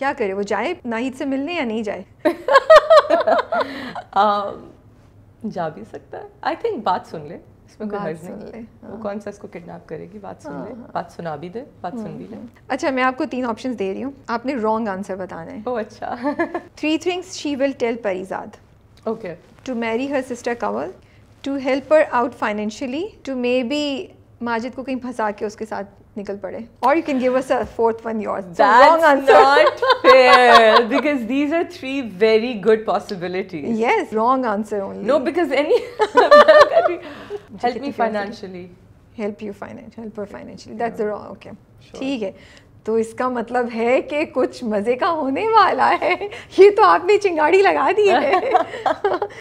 क्या करे वो जाए नाहिद से मिलने या नहीं जाए um, जा भी सकता है आई थिंक बात सुन ले इसमें कोई हर्ज नहीं ले, वो हाँ। कौन सा इसको किडनैप करेगी बात सुन हाँ, ले हाँ। बात सुना भी दे बात सुन भी हम्म, ले हम्म। अच्छा मैं आपको तीन ऑप्शंस दे रही हूँ आपने रॉन्ग आंसर बताना है अच्छा three things she will tell Parizaad okay to marry her sister to help her out financially two maybe Majid को कहीं फंसा के उसके साथ निकल पड़े और you can give us a fourth one your that's not fair because these are three very good possibilities yes wrong answer only no because any help me financially help you finance help her financially that's the wrong okay ठीक है तो इसका मतलब है कि कुछ मज़े का होने वाला है ये तो आपने चिंगाड़ी लगा दी है